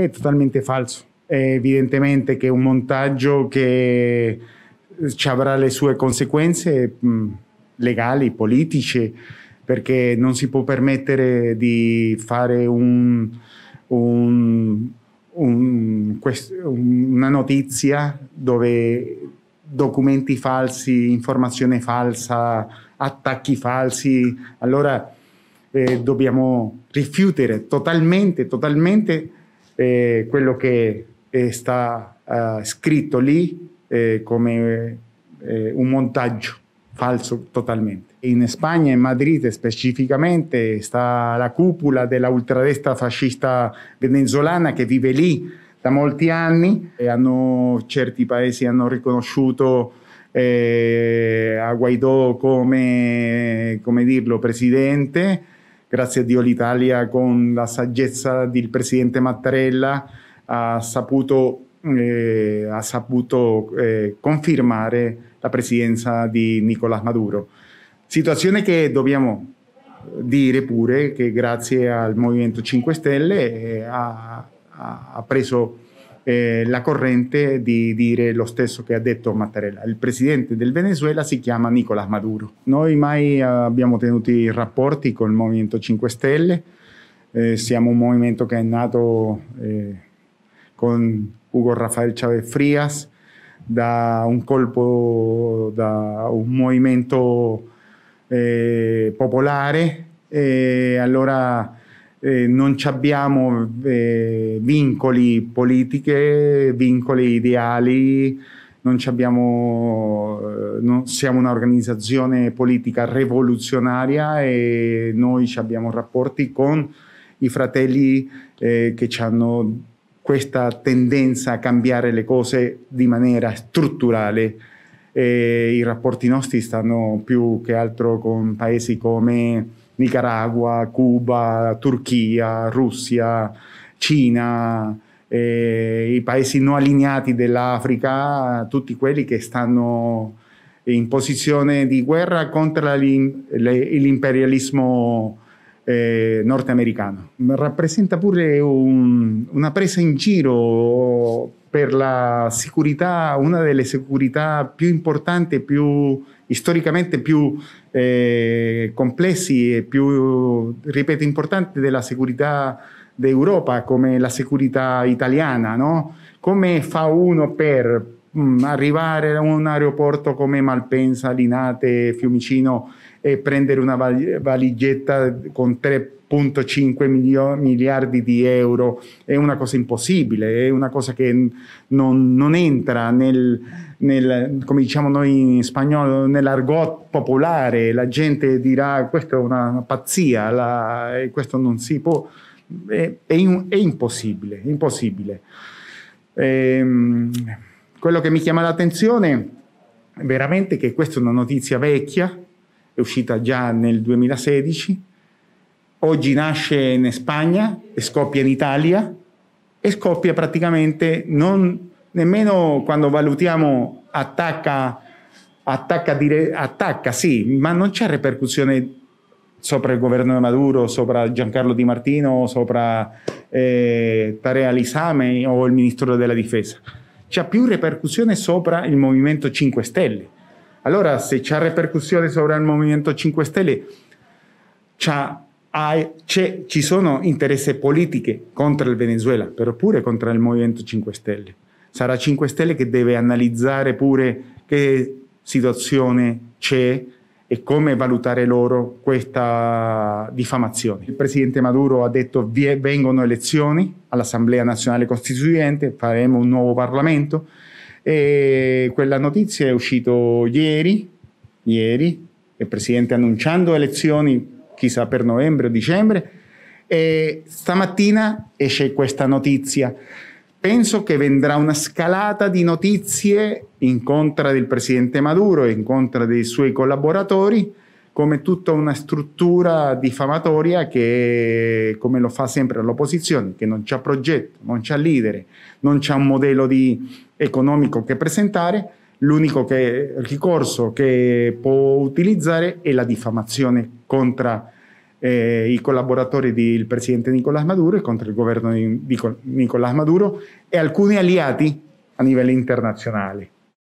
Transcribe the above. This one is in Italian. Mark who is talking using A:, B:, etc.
A: è totalmente falso. È evidentemente che un montaggio che eh, ci avrà le sue conseguenze mh, mm, legali, politiche, perché non si può permettere di fare un, un, un, quest, una notizia dove documenti falsi, informazione falsa, attacchi falsi. Allora eh, dobbiamo rifiutare totalmente, totalmente eh, quello che eh, sta eh, scritto lì eh, come eh, un montaggio falso totalmente. In Spagna, in Madrid specificamente, sta la cupola dell'ultradestra fascista venezolana che vive lì da molti anni e hanno, certi paesi hanno riconosciuto eh, a Guaidó come, come dirlo, presidente Grazie a Dio l'Italia con la saggezza del presidente Mattarella ha saputo, eh, ha saputo eh, confermare la presidenza di Nicolás Maduro. Situazione che dobbiamo dire pure che grazie al Movimento 5 Stelle eh, ha, ha preso eh, la corrente di dire lo stesso che ha detto Mattarella. Il presidente del Venezuela si chiama Nicolás Maduro. Noi mai eh, abbiamo tenuto rapporti con il Movimento 5 Stelle, eh, siamo un movimento che è nato eh, con Hugo Rafael Chávez Frías, da un colpo, da un movimento eh, popolare e allora eh, non abbiamo eh, vincoli politiche, vincoli ideali, non abbiamo, eh, non, siamo un'organizzazione politica rivoluzionaria e noi abbiamo rapporti con i fratelli eh, che hanno questa tendenza a cambiare le cose di maniera strutturale. E I rapporti nostri stanno più che altro con paesi come Nicaragua, Cuba, Turchia, Russia, Cina, eh, i paesi non allineati dell'Africa, tutti quelli che stanno in posizione di guerra contro l'imperialismo eh, nordamericano. Rappresenta pure un, una presa in giro per la sicurezza, una delle sicurezze più importanti, più, storicamente più eh, complessi e più, ripeto, importanti della sicurezza d'Europa, come la sicurezza italiana. No? Come fa uno per mh, mm, arrivare a un aeroporto come Malpensa, Linate, Fiumicino e prendere una valigetta con 3.5 milio- miliardi di euro è una cosa impossibile, è una cosa che non, non entra nel, nel, come diciamo noi in spagnolo, nell'argot popolare, la gente dirà questa è una pazzia, la, questo non si può, è, è, è impossibile, impossibile. Ehm, quello che mi chiama l'attenzione è veramente che questa è una notizia vecchia, è uscita già nel 2016, oggi nasce in Spagna e scoppia in Italia e scoppia praticamente non, nemmeno quando valutiamo attacca, attacca, dire, attacca sì, ma non c'è ripercussione sopra il governo di Maduro, sopra Giancarlo Di Martino, sopra eh, Tarea Lisame o il ministro della difesa c'ha più ripercussione sopra il Movimento 5 Stelle. Allora, se c'è ripercussione sopra il Movimento 5 Stelle, hai, ci sono interessi politici contro il Venezuela, però pure contro il Movimento 5 Stelle. Sarà 5 Stelle che deve analizzare pure che situazione c'è e come valutare loro questa diffamazione. Il presidente Maduro ha detto che vengono elezioni all'Assemblea Nazionale Costituente, faremo un nuovo Parlamento e quella notizia è uscita ieri, ieri, il presidente annunciando elezioni chissà per novembre o dicembre e stamattina esce questa notizia penso che vendrà una scalata di notizie, in contra del presidente Maduro, e in contra dei suoi collaboratori, come tutta una struttura diffamatoria che, come lo fa sempre l'opposizione, che non c'ha progetto, non c'ha leader, non c'ha un modello economico che presentare, l'unico che, ricorso che può utilizzare è la diffamazione contro il eh, i collaboratori del presidente Nicolás Maduro e contro il governo di Nicolás Maduro e alcuni alleati a livello internazionale.